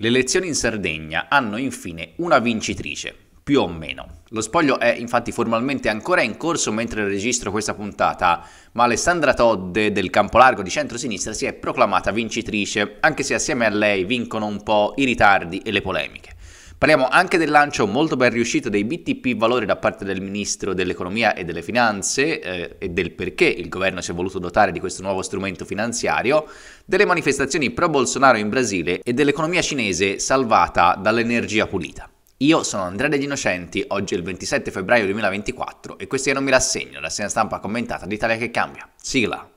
Le elezioni in Sardegna hanno infine una vincitrice, più o meno. Lo spoglio è infatti formalmente ancora in corso mentre registro questa puntata, ma Alessandra Todde del Campolargo di centrosinistra si è proclamata vincitrice, anche se assieme a lei vincono un po' i ritardi e le polemiche. Parliamo anche del lancio molto ben riuscito dei BTP valori da parte del Ministro dell'Economia e delle Finanze eh, e del perché il governo si è voluto dotare di questo nuovo strumento finanziario, delle manifestazioni pro-Bolsonaro in Brasile e dell'economia cinese salvata dall'energia pulita. Io sono Andrea degli Innocenti, oggi è il 27 febbraio 2024 e questo è Non mi rassegno, la segna stampa commentata d'Italia che cambia. Sigla!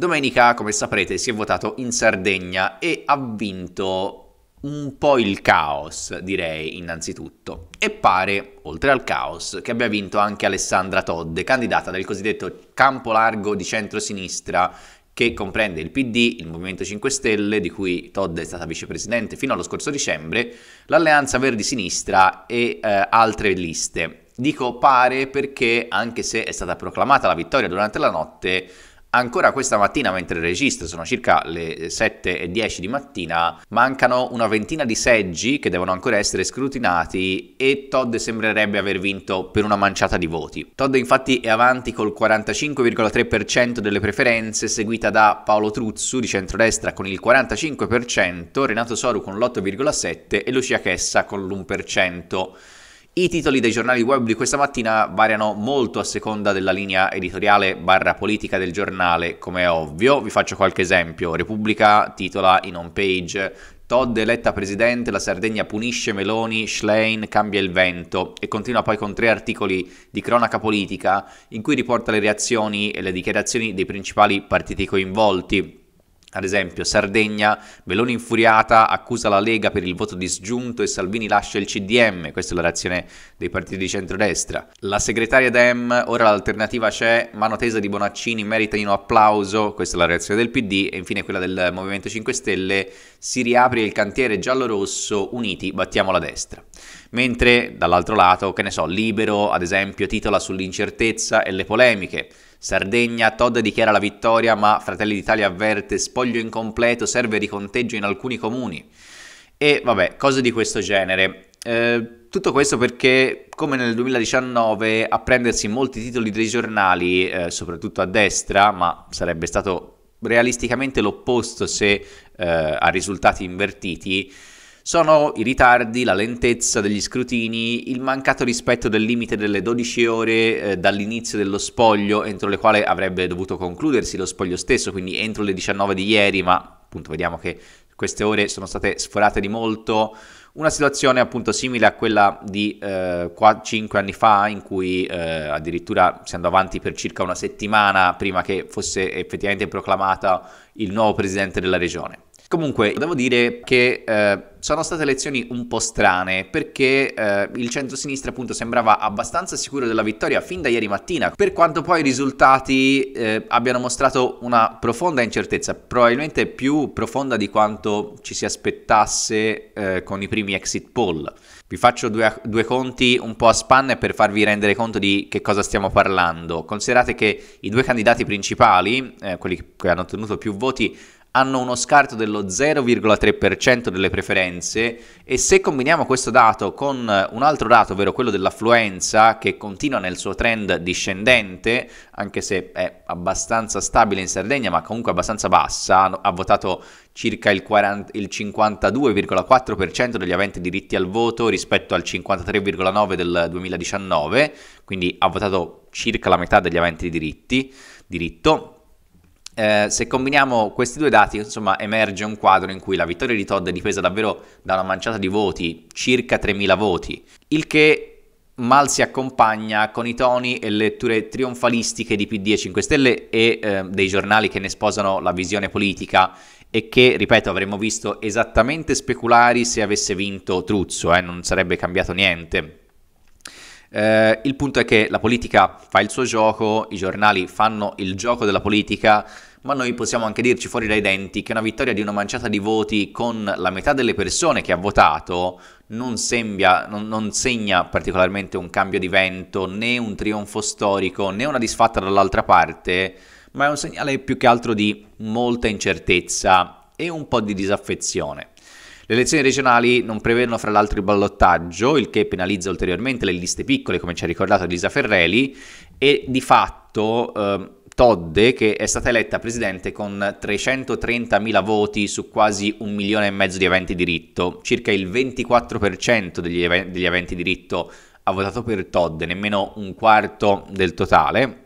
Domenica, come saprete, si è votato in Sardegna e ha vinto un po' il caos, direi innanzitutto. E pare, oltre al caos, che abbia vinto anche Alessandra Todde, candidata del cosiddetto campo largo di centro-sinistra, che comprende il PD, il Movimento 5 Stelle, di cui Todd è stata vicepresidente fino allo scorso dicembre, l'Alleanza Verdi Sinistra e eh, altre liste. Dico pare perché, anche se è stata proclamata la vittoria durante la notte, Ancora questa mattina, mentre registro, sono circa le 10 eh, di mattina, mancano una ventina di seggi che devono ancora essere scrutinati e Todd sembrerebbe aver vinto per una manciata di voti. Todd infatti è avanti col 45,3% delle preferenze, seguita da Paolo Truzzu di centrodestra con il 45%, Renato Soru con l'8,7% e Lucia Chessa con l'1%. I titoli dei giornali web di questa mattina variano molto a seconda della linea editoriale barra politica del giornale, come è ovvio. Vi faccio qualche esempio. Repubblica titola in home page Todd eletta presidente, la Sardegna punisce Meloni, Schlein cambia il vento e continua poi con tre articoli di cronaca politica in cui riporta le reazioni e le dichiarazioni dei principali partiti coinvolti. Ad esempio, Sardegna, Meloni infuriata, accusa la Lega per il voto disgiunto e Salvini lascia il CDM, questa è la reazione dei partiti di centrodestra. La segretaria Dem, ora l'alternativa c'è, mano tesa di Bonaccini, meritino applauso, questa è la reazione del PD e infine quella del Movimento 5 Stelle, si riapre il cantiere giallo-rosso, uniti, battiamo la destra. Mentre dall'altro lato, che ne so, Libero, ad esempio, titola sull'incertezza e le polemiche. Sardegna, Todd dichiara la vittoria ma Fratelli d'Italia avverte spoglio incompleto, serve riconteggio in alcuni comuni. E vabbè, cose di questo genere. Eh, tutto questo perché, come nel 2019, a prendersi molti titoli dei giornali, eh, soprattutto a destra, ma sarebbe stato realisticamente l'opposto se eh, a risultati invertiti, sono i ritardi, la lentezza degli scrutini, il mancato rispetto del limite delle 12 ore eh, dall'inizio dello spoglio entro le quali avrebbe dovuto concludersi lo spoglio stesso, quindi entro le 19 di ieri, ma appunto vediamo che queste ore sono state sforate di molto. Una situazione appunto simile a quella di eh, 5 anni fa, in cui eh, addirittura siamo avanti per circa una settimana prima che fosse effettivamente proclamato il nuovo presidente della regione. Comunque, devo dire che eh, sono state elezioni un po' strane perché eh, il centro-sinistra appunto sembrava abbastanza sicuro della vittoria fin da ieri mattina, per quanto poi i risultati eh, abbiano mostrato una profonda incertezza, probabilmente più profonda di quanto ci si aspettasse eh, con i primi exit poll. Vi faccio due, due conti un po' a spanne per farvi rendere conto di che cosa stiamo parlando. Considerate che i due candidati principali, eh, quelli che hanno ottenuto più voti, hanno uno scarto dello 0,3% delle preferenze e se combiniamo questo dato con eh, un altro dato, ovvero quello dell'affluenza che continua nel suo trend discendente, anche se è abbastanza stabile in Sardegna ma comunque abbastanza bassa, ha votato circa il, 40, il 52,4% degli aventi diritti al voto rispetto al 53,9% del 2019, quindi ha votato circa la metà degli aventi diritti, diritto, eh, se combiniamo questi due dati, insomma, emerge un quadro in cui la vittoria di Todd è difesa davvero da una manciata di voti, circa 3.000 voti, il che mal si accompagna con i toni e letture trionfalistiche di PD e 5 Stelle e eh, dei giornali che ne sposano la visione politica e che, ripeto, avremmo visto esattamente speculari se avesse vinto Truzzo, eh, non sarebbe cambiato niente. Eh, il punto è che la politica fa il suo gioco, i giornali fanno il gioco della politica, ma noi possiamo anche dirci fuori dai denti che una vittoria di una manciata di voti con la metà delle persone che ha votato non, sembia, non, non segna particolarmente un cambio di vento, né un trionfo storico, né una disfatta dall'altra parte, ma è un segnale più che altro di molta incertezza e un po' di disaffezione. Le elezioni regionali non prevedono fra l'altro il ballottaggio, il che penalizza ulteriormente le liste piccole, come ci ha ricordato Elisa Ferreli, e di fatto... Eh, Todde, che è stata eletta presidente con 330.000 voti su quasi un milione e mezzo di aventi diritto, circa il 24% degli, ev- degli aventi diritto ha votato per Todde, nemmeno un quarto del totale.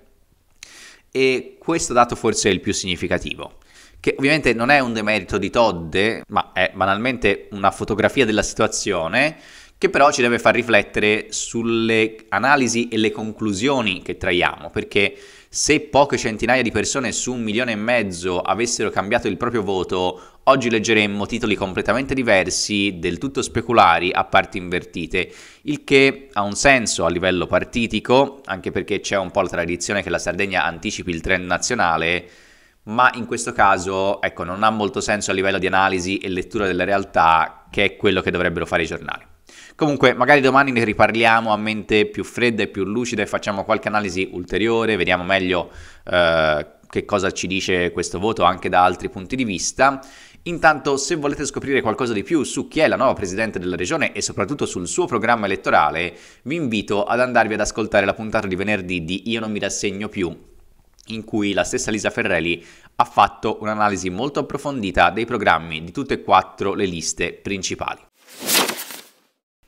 E questo dato forse è il più significativo che ovviamente non è un demerito di Todde, ma è banalmente una fotografia della situazione che però ci deve far riflettere sulle analisi e le conclusioni che traiamo, perché se poche centinaia di persone su un milione e mezzo avessero cambiato il proprio voto, oggi leggeremmo titoli completamente diversi, del tutto speculari, a parti invertite, il che ha un senso a livello partitico, anche perché c'è un po' la tradizione che la Sardegna anticipi il trend nazionale, ma in questo caso ecco, non ha molto senso a livello di analisi e lettura della realtà che è quello che dovrebbero fare i giornali. Comunque, magari domani ne riparliamo a mente più fredda e più lucida e facciamo qualche analisi ulteriore, vediamo meglio eh, che cosa ci dice questo voto anche da altri punti di vista. Intanto, se volete scoprire qualcosa di più su chi è la nuova presidente della regione e soprattutto sul suo programma elettorale, vi invito ad andarvi ad ascoltare la puntata di venerdì di Io non mi rassegno più in cui la stessa Lisa Ferrelli ha fatto un'analisi molto approfondita dei programmi di tutte e quattro le liste principali.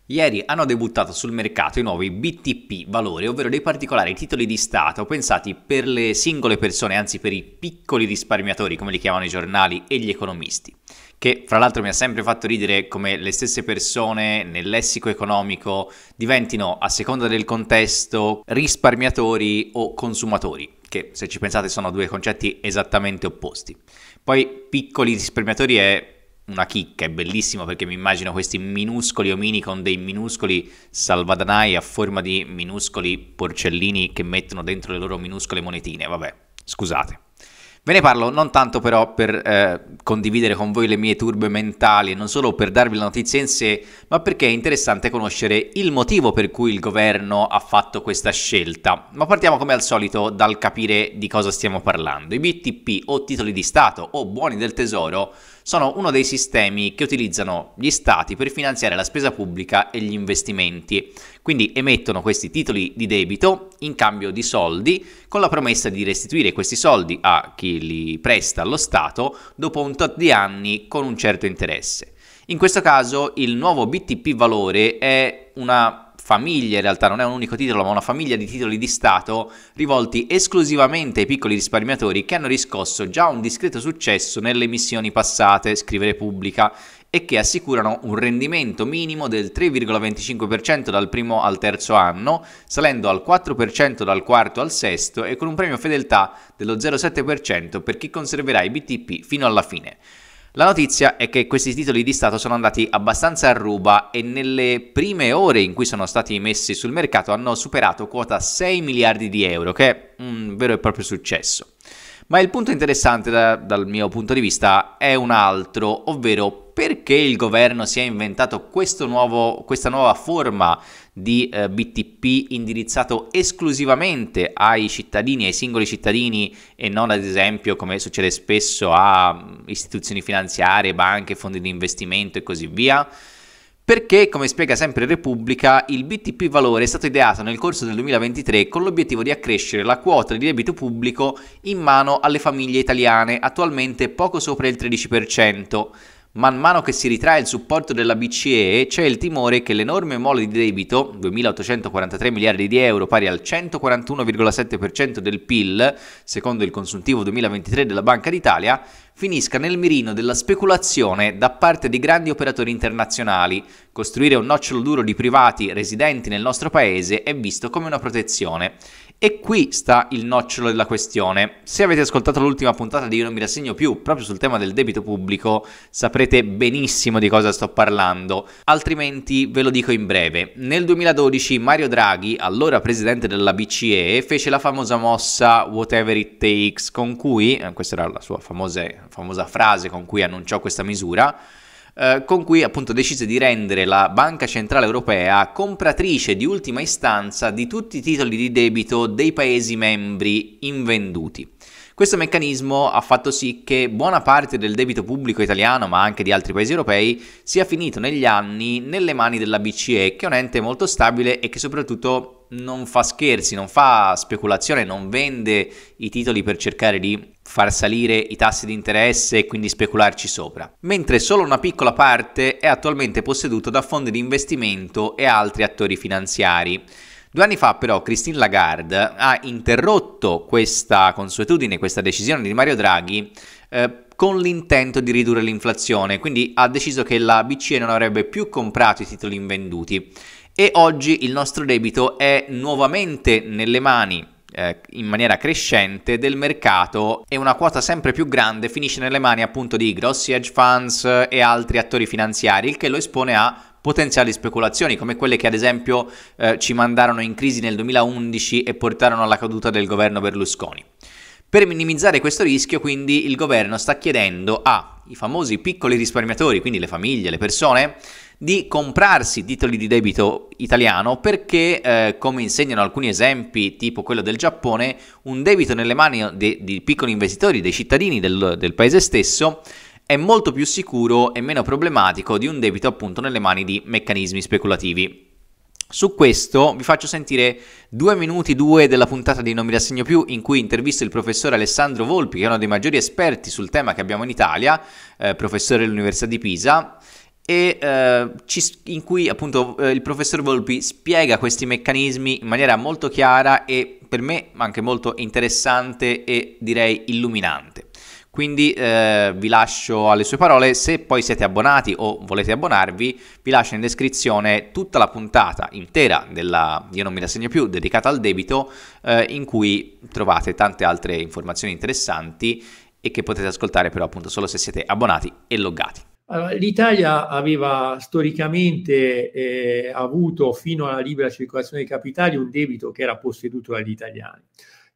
Ieri hanno debuttato sul mercato i nuovi BTP valori, ovvero dei particolari titoli di Stato pensati per le singole persone, anzi per i piccoli risparmiatori, come li chiamano i giornali e gli economisti che fra l'altro mi ha sempre fatto ridere come le stesse persone nel lessico economico diventino a seconda del contesto risparmiatori o consumatori che se ci pensate sono due concetti esattamente opposti. Poi piccoli risparmiatori è una chicca, è bellissimo perché mi immagino questi minuscoli omini con dei minuscoli salvadanai a forma di minuscoli porcellini che mettono dentro le loro minuscole monetine, vabbè, scusate. Ve ne parlo non tanto però per eh, condividere con voi le mie turbe mentali, non solo per darvi la notizia in sé, ma perché è interessante conoscere il motivo per cui il governo ha fatto questa scelta. Ma partiamo come al solito dal capire di cosa stiamo parlando. I BTP o titoli di Stato o buoni del tesoro sono uno dei sistemi che utilizzano gli stati per finanziare la spesa pubblica e gli investimenti. Quindi emettono questi titoli di debito in cambio di soldi con la promessa di restituire questi soldi a chi li presta allo Stato dopo un tot di anni con un certo interesse. In questo caso il nuovo BTP valore è una famiglia, in realtà non è un unico titolo, ma una famiglia di titoli di Stato rivolti esclusivamente ai piccoli risparmiatori che hanno riscosso già un discreto successo nelle missioni passate, scrive Repubblica, e che assicurano un rendimento minimo del 3,25% dal primo al terzo anno, salendo al 4% dal quarto al sesto e con un premio fedeltà dello 0,7% per chi conserverà i BTP fino alla fine. La notizia è che questi titoli di Stato sono andati abbastanza a ruba e nelle prime ore in cui sono stati messi sul mercato hanno superato quota 6 miliardi di euro, che è un vero e proprio successo. Ma il punto interessante da, dal mio punto di vista è un altro, ovvero perché il governo si è inventato nuovo, questa nuova forma di eh, BTP indirizzato esclusivamente ai cittadini, ai singoli cittadini e non ad esempio come succede spesso a mm, istituzioni finanziarie, banche, fondi di investimento e così via? Perché, come spiega sempre Repubblica, il BTP Valore è stato ideato nel corso del 2023 con l'obiettivo di accrescere la quota di debito pubblico in mano alle famiglie italiane, attualmente poco sopra il 13%. Man mano che si ritrae il supporto della BCE, c'è il timore che l'enorme mole di debito, 2.843 miliardi di euro, pari al 141,7% del PIL, secondo il consuntivo 2023 della Banca d'Italia, finisca nel mirino della speculazione da parte di grandi operatori internazionali. Costruire un nocciolo duro di privati residenti nel nostro paese è visto come una protezione. E qui sta il nocciolo della questione. Se avete ascoltato l'ultima puntata di Io non mi rassegno più, proprio sul tema del debito pubblico, saprete benissimo di cosa sto parlando. Altrimenti ve lo dico in breve. Nel 2012 Mario Draghi, allora presidente della BCE, fece la famosa mossa Whatever it takes, con cui, eh, questa era la sua famosa, famosa frase con cui annunciò questa misura, eh, con cui appunto decise di rendere la Banca Centrale Europea compratrice di ultima istanza di tutti i titoli di debito dei Paesi membri invenduti. Questo meccanismo ha fatto sì che buona parte del debito pubblico italiano, ma anche di altri paesi europei, sia finito negli anni nelle mani della BCE, che è un ente molto stabile e che soprattutto non fa scherzi, non fa speculazione, non vende i titoli per cercare di far salire i tassi di interesse e quindi specularci sopra, mentre solo una piccola parte è attualmente posseduta da fondi di investimento e altri attori finanziari. Due anni fa però Christine Lagarde ha interrotto questa consuetudine, questa decisione di Mario Draghi eh, con l'intento di ridurre l'inflazione, quindi ha deciso che la BCE non avrebbe più comprato i titoli invenduti e oggi il nostro debito è nuovamente nelle mani eh, in maniera crescente del mercato e una quota sempre più grande finisce nelle mani appunto di grossi hedge funds e altri attori finanziari, il che lo espone a potenziali speculazioni come quelle che ad esempio eh, ci mandarono in crisi nel 2011 e portarono alla caduta del governo Berlusconi. Per minimizzare questo rischio, quindi, il governo sta chiedendo ai famosi piccoli risparmiatori, quindi le famiglie, le persone, di comprarsi titoli di debito italiano perché, eh, come insegnano alcuni esempi, tipo quello del Giappone, un debito nelle mani di piccoli investitori, dei cittadini del, del paese stesso, è molto più sicuro e meno problematico di un debito appunto nelle mani di meccanismi speculativi. Su questo vi faccio sentire due minuti due della puntata di Non mi rassegno più in cui intervisto il professore Alessandro Volpi che è uno dei maggiori esperti sul tema che abbiamo in Italia, eh, professore dell'Università di Pisa e, eh, ci, in cui appunto eh, il professor Volpi spiega questi meccanismi in maniera molto chiara e per me anche molto interessante e direi illuminante. Quindi eh, vi lascio alle sue parole, se poi siete abbonati o volete abbonarvi, vi lascio in descrizione tutta la puntata intera della Io non mi segno più, dedicata al debito, eh, in cui trovate tante altre informazioni interessanti e che potete ascoltare però appunto solo se siete abbonati e loggati. L'Italia aveva storicamente eh, avuto fino alla libera circolazione dei capitali un debito che era posseduto dagli italiani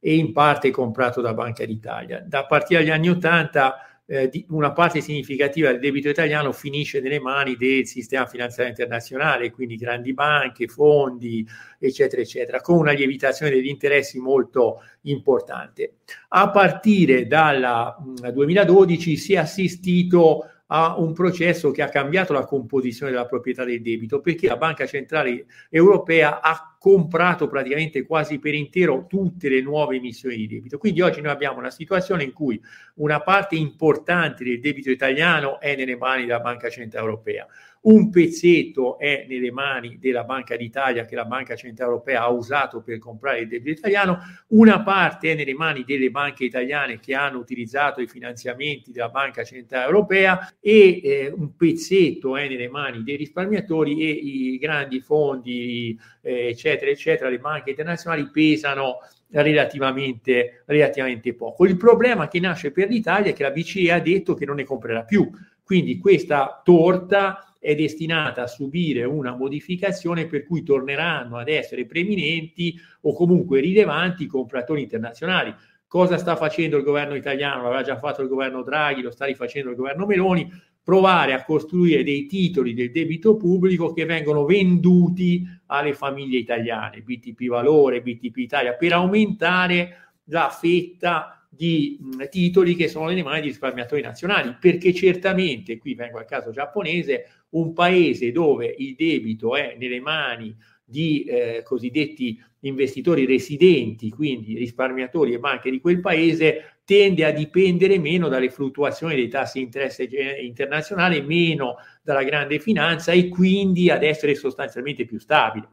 e in parte comprato da Banca d'Italia. Da partire dagli anni Ottanta eh, una parte significativa del debito italiano finisce nelle mani del sistema finanziario internazionale, quindi grandi banche, fondi, eccetera, eccetera, con una lievitazione degli interessi molto importante. A partire dal 2012 mm, si è assistito a a un processo che ha cambiato la composizione della proprietà del debito perché la Banca Centrale Europea ha comprato praticamente quasi per intero tutte le nuove emissioni di debito. Quindi oggi noi abbiamo una situazione in cui una parte importante del debito italiano è nelle mani della Banca Centrale Europea un pezzetto è nelle mani della Banca d'Italia che la Banca Centrale Europea ha usato per comprare il debito italiano, una parte è nelle mani delle banche italiane che hanno utilizzato i finanziamenti della Banca Centrale Europea e eh, un pezzetto è nelle mani dei risparmiatori e i grandi fondi, eh, eccetera, eccetera, le banche internazionali pesano relativamente, relativamente poco. Il problema che nasce per l'Italia è che la BCE ha detto che non ne comprerà più. Quindi questa torta è destinata a subire una modificazione per cui torneranno ad essere preminenti o comunque rilevanti i compratori internazionali. Cosa sta facendo il governo italiano? L'aveva già fatto il governo Draghi, lo sta rifacendo il governo Meloni. Provare a costruire dei titoli del debito pubblico che vengono venduti alle famiglie italiane, BTP Valore, BTP Italia, per aumentare la fetta di titoli che sono nelle mani di risparmiatori nazionali, perché certamente, qui vengo al caso giapponese, un paese dove il debito è nelle mani di eh, cosiddetti investitori residenti, quindi risparmiatori e banche di quel paese, tende a dipendere meno dalle fluttuazioni dei tassi di interesse internazionale, meno dalla grande finanza e quindi ad essere sostanzialmente più stabile.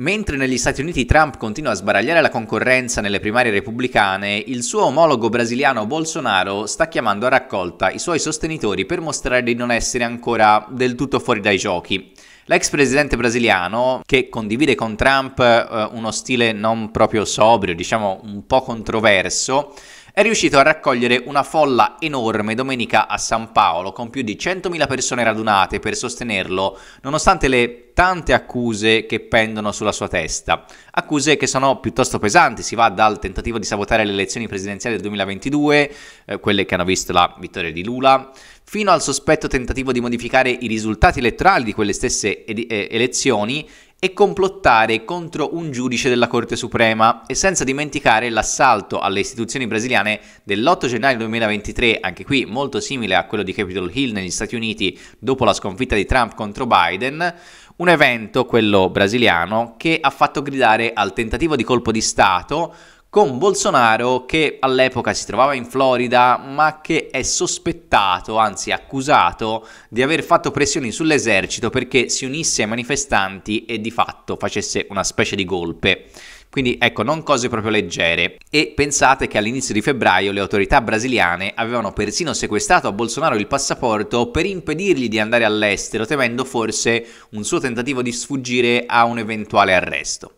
Mentre negli Stati Uniti Trump continua a sbaragliare la concorrenza nelle primarie repubblicane, il suo omologo brasiliano Bolsonaro sta chiamando a raccolta i suoi sostenitori per mostrare di non essere ancora del tutto fuori dai giochi. L'ex presidente brasiliano, che condivide con Trump eh, uno stile non proprio sobrio, diciamo un po' controverso, è riuscito a raccogliere una folla enorme domenica a San Paolo, con più di 100.000 persone radunate per sostenerlo, nonostante le tante accuse che pendono sulla sua testa. Accuse che sono piuttosto pesanti, si va dal tentativo di sabotare le elezioni presidenziali del 2022, eh, quelle che hanno visto la vittoria di Lula, fino al sospetto tentativo di modificare i risultati elettorali di quelle stesse ed- eh, elezioni e complottare contro un giudice della Corte Suprema e senza dimenticare l'assalto alle istituzioni brasiliane dell'8 gennaio 2023, anche qui molto simile a quello di Capitol Hill negli Stati Uniti dopo la sconfitta di Trump contro Biden, un evento, quello brasiliano, che ha fatto gridare al tentativo di colpo di Stato con Bolsonaro che all'epoca si trovava in Florida ma che è sospettato, anzi accusato, di aver fatto pressioni sull'esercito perché si unisse ai manifestanti e di fatto facesse una specie di golpe. Quindi ecco, non cose proprio leggere. E pensate che all'inizio di febbraio le autorità brasiliane avevano persino sequestrato a Bolsonaro il passaporto per impedirgli di andare all'estero, temendo forse un suo tentativo di sfuggire a un eventuale arresto.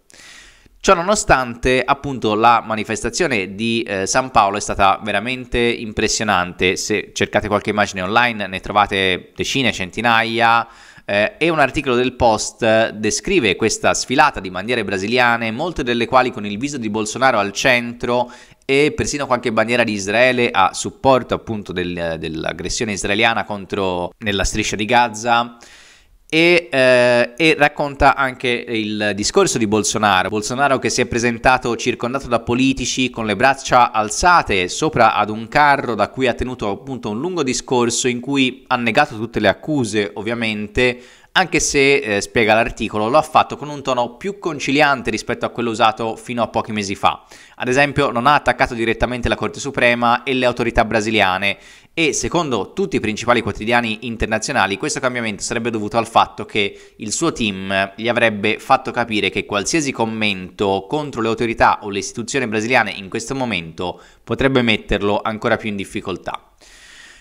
Ciò nonostante, appunto, la manifestazione di eh, San Paolo è stata veramente impressionante. Se cercate qualche immagine online ne trovate decine, centinaia. Eh, e un articolo del Post descrive questa sfilata di bandiere brasiliane, molte delle quali con il viso di Bolsonaro al centro e persino qualche bandiera di Israele a supporto appunto del, dell'aggressione israeliana contro nella striscia di Gaza. E, eh, e, racconta anche il discorso di Bolsonaro. Bolsonaro che si è presentato circondato da politici con le braccia alzate sopra ad un carro da cui ha tenuto appunto un lungo discorso in cui ha negato tutte le accuse ovviamente anche se, eh, spiega l'articolo, lo ha fatto con un tono più conciliante rispetto a quello usato fino a pochi mesi fa. Ad esempio non ha attaccato direttamente la Corte Suprema e le autorità brasiliane e secondo tutti i principali quotidiani internazionali questo cambiamento sarebbe dovuto al fatto che il suo team gli avrebbe fatto capire che qualsiasi commento contro le autorità o le istituzioni brasiliane in questo momento potrebbe metterlo ancora più in difficoltà.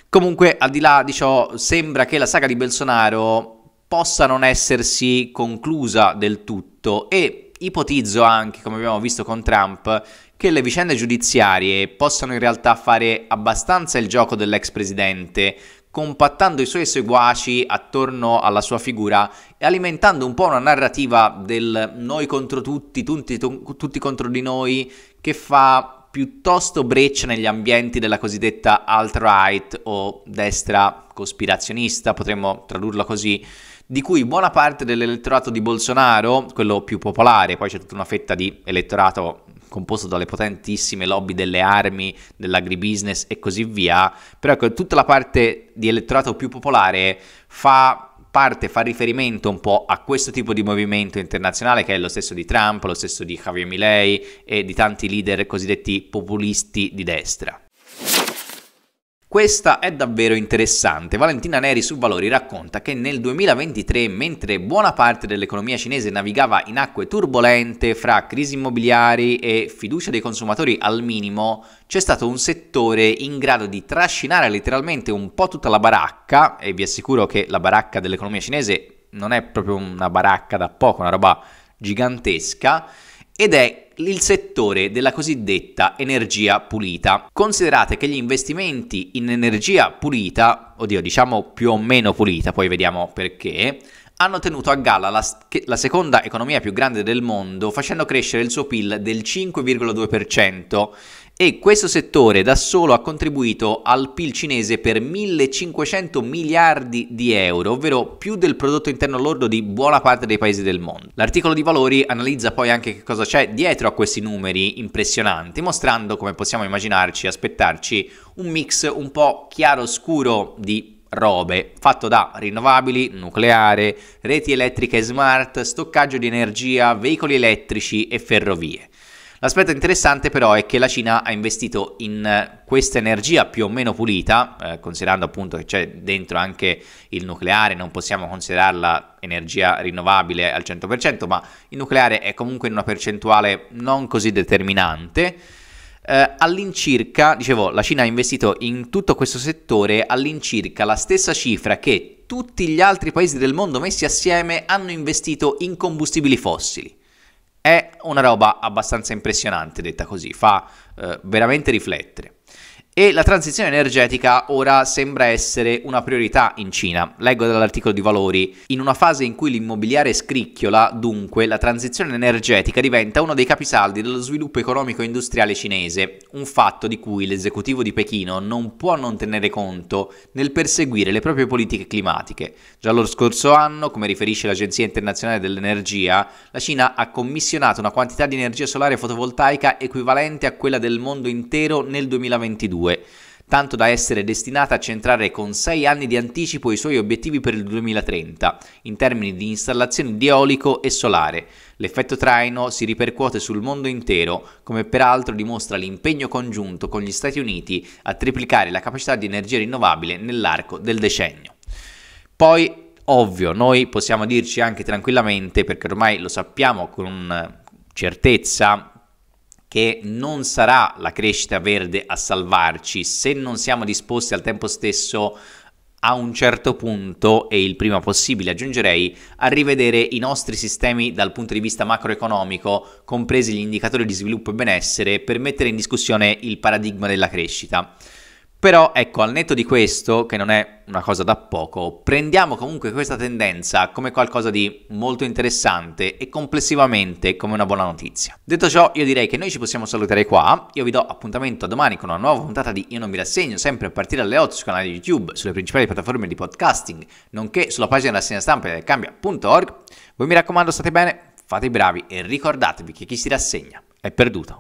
Comunque, al di là di ciò, sembra che la saga di Bolsonaro possa non essersi conclusa del tutto e ipotizzo anche, come abbiamo visto con Trump, che le vicende giudiziarie possano in realtà fare abbastanza il gioco dell'ex presidente, compattando i suoi seguaci attorno alla sua figura e alimentando un po' una narrativa del noi contro tutti, tutti, tutti contro di noi, che fa piuttosto breccia negli ambienti della cosiddetta alt-right o destra cospirazionista, potremmo tradurla così, di cui buona parte dell'elettorato di Bolsonaro, quello più popolare, poi c'è tutta una fetta di elettorato composto dalle potentissime lobby delle armi, dell'agribusiness e così via, però ecco, tutta la parte di elettorato più popolare fa parte, fa riferimento un po' a questo tipo di movimento internazionale che è lo stesso di Trump, lo stesso di Javier Milei e di tanti leader cosiddetti populisti di destra. Questa è davvero interessante. Valentina Neri su Valori racconta che nel 2023, mentre buona parte dell'economia cinese navigava in acque turbolente fra crisi immobiliari e fiducia dei consumatori al minimo, c'è stato un settore in grado di trascinare letteralmente un po' tutta la baracca, e vi assicuro che la baracca dell'economia cinese non è proprio una baracca da poco, una roba gigantesca, ed è il settore della cosiddetta energia pulita. Considerate che gli investimenti in energia pulita, oddio diciamo più o meno pulita, poi vediamo perché, hanno tenuto a galla la, la, seconda economia più grande del mondo facendo crescere il suo PIL del 5,2% e questo settore da solo ha contribuito al PIL cinese per 1500 miliardi di euro, ovvero più del prodotto interno lordo di buona parte dei paesi del mondo. L'articolo di valori analizza poi anche che cosa c'è dietro a questi numeri impressionanti, mostrando come possiamo immaginarci, aspettarci un mix un po' chiaro-scuro di robe, fatto da rinnovabili, nucleare, reti elettriche smart, stoccaggio di energia, veicoli elettrici e ferrovie. L'aspetto interessante però è che la Cina ha investito in eh, questa energia più o meno pulita, eh, considerando appunto che c'è dentro anche il nucleare, non possiamo considerarla energia rinnovabile al 100%, ma il nucleare è comunque in una percentuale non così determinante. Eh, all'incirca, dicevo, la Cina ha investito in tutto questo settore all'incirca la stessa cifra che tutti gli altri paesi del mondo messi assieme hanno investito in combustibili fossili. È una roba abbastanza impressionante, detta così, fa eh, veramente riflettere. E la transizione energetica ora sembra essere una priorità in Cina. Leggo dall'articolo di Valori. In una fase in cui l'immobiliare scricchiola, dunque, la transizione energetica diventa uno dei capisaldi dello sviluppo economico e industriale cinese, un fatto di cui l'esecutivo di Pechino non può non tenere conto nel perseguire le proprie politiche climatiche. Già lo scorso anno, come riferisce l'Agenzia internazionale dell'energia, la Cina ha commissionato una quantità di energia solare fotovoltaica equivalente a quella del mondo intero nel 2022 2022, tanto da essere destinata a centrare con 6 anni di anticipo i suoi obiettivi per il 2030, in termini di installazioni di eolico e solare. L'effetto traino si ripercuote sul mondo intero, come peraltro dimostra l'impegno congiunto con gli Stati Uniti a triplicare la capacità di energia rinnovabile nell'arco del decennio. Poi ovvio, noi possiamo dirci anche tranquillamente, perché ormai lo sappiamo con certezza, che non sarà la crescita verde a salvarci se non siamo disposti al tempo stesso a un certo punto e il prima possibile aggiungerei a rivedere i nostri sistemi dal punto di vista macroeconomico, compresi gli indicatori di sviluppo e benessere, per mettere in discussione il paradigma della crescita. Però ecco, al netto di questo, che non è una cosa da poco, prendiamo comunque questa tendenza come qualcosa di molto interessante e complessivamente come una buona notizia. Detto ciò, io direi che noi ci possiamo salutare qua. Io vi do appuntamento a domani con una nuova puntata di Io non mi rassegno, sempre a partire dalle 8 sul canale YouTube, sulle principali piattaforme di podcasting, nonché sulla pagina rassegna stampa del cambia.org. Voi mi raccomando, state bene, fate i bravi e ricordatevi che chi si rassegna è perduto.